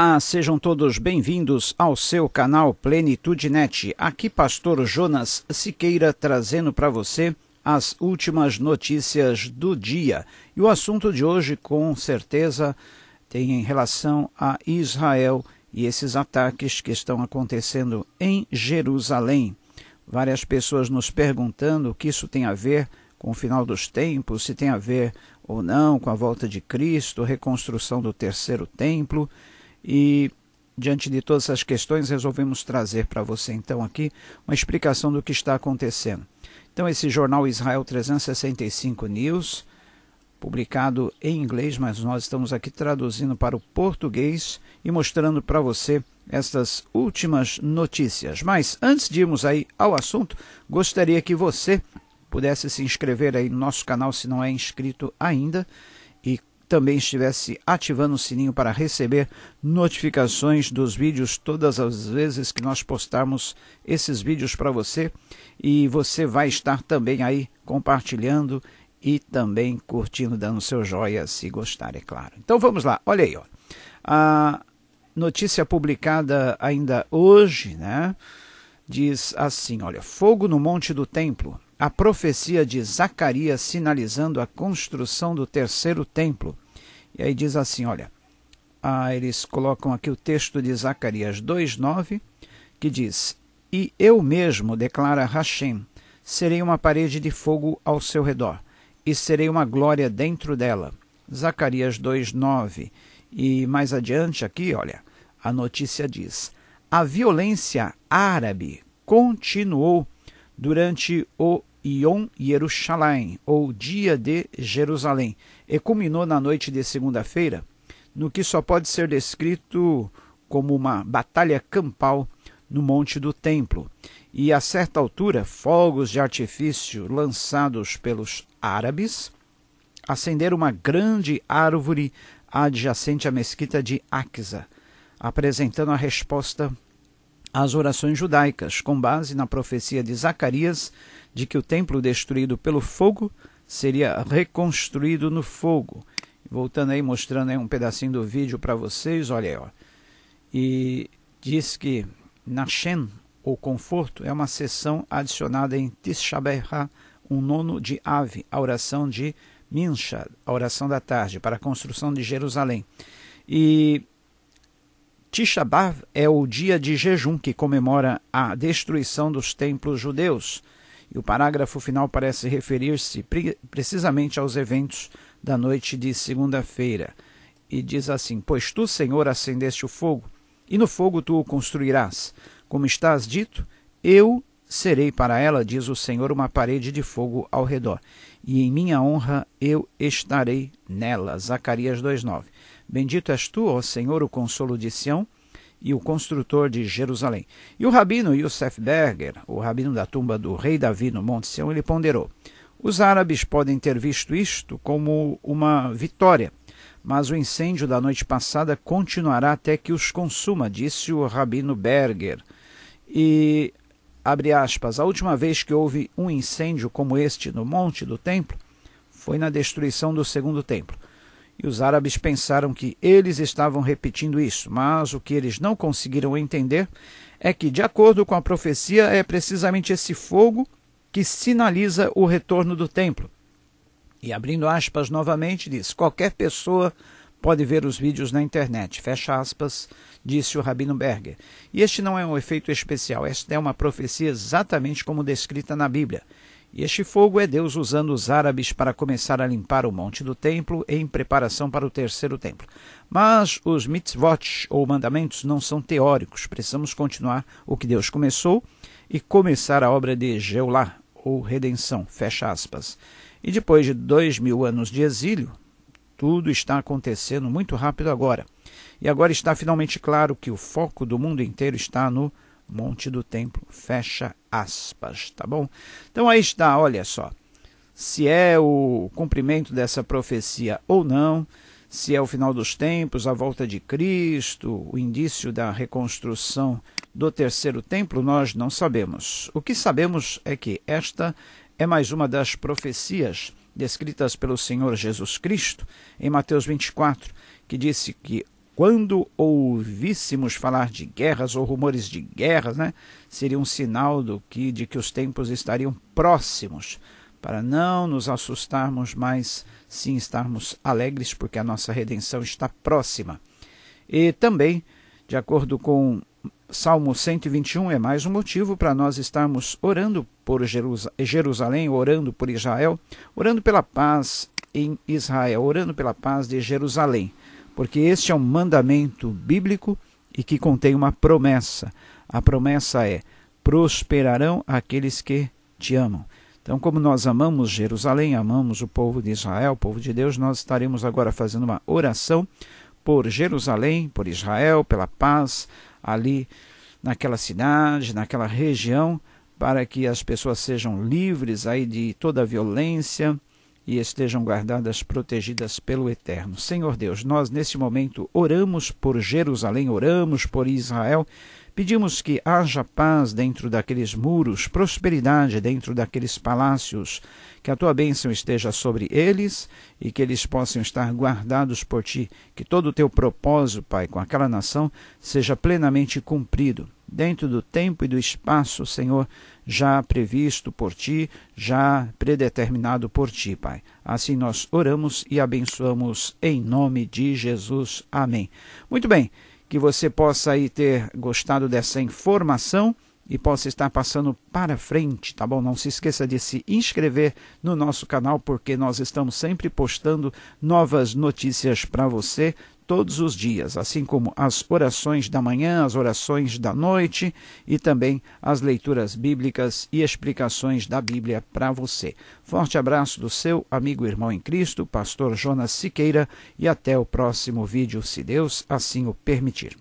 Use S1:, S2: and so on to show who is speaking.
S1: Ah, sejam todos bem-vindos ao seu canal PlenitudeNet. Aqui pastor Jonas Siqueira trazendo para você as últimas notícias do dia. E o assunto de hoje, com certeza, tem em relação a Israel e esses ataques que estão acontecendo em Jerusalém. Várias pessoas nos perguntando o que isso tem a ver com o final dos tempos, se tem a ver ou não com a volta de Cristo, reconstrução do terceiro templo. E diante de todas essas questões, resolvemos trazer para você então aqui uma explicação do que está acontecendo. Então, esse jornal Israel 365 News, publicado em inglês, mas nós estamos aqui traduzindo para o português e mostrando para você estas últimas notícias. Mas antes de irmos aí ao assunto, gostaria que você pudesse se inscrever aí no nosso canal se não é inscrito ainda também estivesse ativando o sininho para receber notificações dos vídeos todas as vezes que nós postarmos esses vídeos para você e você vai estar também aí compartilhando e também curtindo, dando seu joia se gostar, é claro. Então vamos lá, olha aí, ó. a notícia publicada ainda hoje, né, diz assim, olha, fogo no monte do templo a profecia de Zacarias sinalizando a construção do terceiro templo. E aí diz assim, olha, ah, eles colocam aqui o texto de Zacarias 2,9, que diz, E eu mesmo, declara Hashem, serei uma parede de fogo ao seu redor, e serei uma glória dentro dela. Zacarias 2,9. E mais adiante aqui, olha, a notícia diz, A violência árabe continuou durante o Yom Yerushalayim, ou Dia de Jerusalém, e culminou na noite de segunda-feira, no que só pode ser descrito como uma batalha campal no Monte do Templo. E a certa altura, fogos de artifício lançados pelos árabes acenderam uma grande árvore adjacente à mesquita de Aqsa, apresentando a resposta as orações judaicas, com base na profecia de Zacarias de que o templo destruído pelo fogo seria reconstruído no fogo. Voltando aí, mostrando aí um pedacinho do vídeo para vocês, olha aí, ó. E diz que Nashen, ou conforto, é uma sessão adicionada em Tishaberha, um nono de Ave, a oração de Mincha, a oração da tarde, para a construção de Jerusalém. E Tisha B'Av é o dia de jejum que comemora a destruição dos templos judeus. E o parágrafo final parece referir-se precisamente aos eventos da noite de segunda-feira. E diz assim: Pois tu, Senhor, acendeste o fogo, e no fogo tu o construirás. Como estás dito, eu serei para ela, diz o Senhor, uma parede de fogo ao redor, e em minha honra eu estarei nela. Zacarias 2,9. Bendito és tu, ó Senhor, o consolo de Sião e o construtor de Jerusalém. E o rabino Youssef Berger, o rabino da tumba do rei Davi no Monte Sião, ele ponderou: Os árabes podem ter visto isto como uma vitória, mas o incêndio da noite passada continuará até que os consuma, disse o rabino Berger. E, abre aspas, a última vez que houve um incêndio como este no monte do templo foi na destruição do segundo templo. E os árabes pensaram que eles estavam repetindo isso, mas o que eles não conseguiram entender é que, de acordo com a profecia, é precisamente esse fogo que sinaliza o retorno do templo. E abrindo aspas novamente, diz: qualquer pessoa pode ver os vídeos na internet. Fecha aspas, disse o Rabino Berger. E este não é um efeito especial, esta é uma profecia exatamente como descrita na Bíblia. E este fogo é Deus usando os árabes para começar a limpar o monte do templo em preparação para o terceiro templo. Mas os mitzvot, ou mandamentos, não são teóricos. Precisamos continuar o que Deus começou e começar a obra de Geulá, ou redenção, fecha aspas. E depois de dois mil anos de exílio, tudo está acontecendo muito rápido agora. E agora está finalmente claro que o foco do mundo inteiro está no monte do templo. Fecha aspas, tá bom? Então aí está, olha só. Se é o cumprimento dessa profecia ou não, se é o final dos tempos, a volta de Cristo, o indício da reconstrução do terceiro templo, nós não sabemos. O que sabemos é que esta é mais uma das profecias descritas pelo Senhor Jesus Cristo em Mateus 24, que disse que quando ouvíssemos falar de guerras ou rumores de guerras, né, seria um sinal do que, de que os tempos estariam próximos. Para não nos assustarmos, mas sim estarmos alegres, porque a nossa redenção está próxima. E também, de acordo com Salmo 121, é mais um motivo para nós estarmos orando por Jerusalém, orando por Israel, orando pela paz em Israel, orando pela paz de Jerusalém porque este é um mandamento bíblico e que contém uma promessa. A promessa é: prosperarão aqueles que te amam. Então, como nós amamos Jerusalém, amamos o povo de Israel, o povo de Deus, nós estaremos agora fazendo uma oração por Jerusalém, por Israel, pela paz ali naquela cidade, naquela região, para que as pessoas sejam livres aí de toda a violência, e estejam guardadas, protegidas pelo Eterno. Senhor Deus, nós neste momento oramos por Jerusalém, oramos por Israel, pedimos que haja paz dentro daqueles muros, prosperidade dentro daqueles palácios, que a tua bênção esteja sobre eles e que eles possam estar guardados por ti, que todo o teu propósito, Pai, com aquela nação seja plenamente cumprido dentro do tempo e do espaço, Senhor, já previsto por ti, já predeterminado por ti, Pai. Assim nós oramos e abençoamos em nome de Jesus. Amém. Muito bem, que você possa aí ter gostado dessa informação e possa estar passando para frente, tá bom? Não se esqueça de se inscrever no nosso canal, porque nós estamos sempre postando novas notícias para você, todos os dias, assim como as orações da manhã, as orações da noite e também as leituras bíblicas e explicações da Bíblia para você. Forte abraço do seu amigo e irmão em Cristo, pastor Jonas Siqueira, e até o próximo vídeo, se Deus assim o permitir.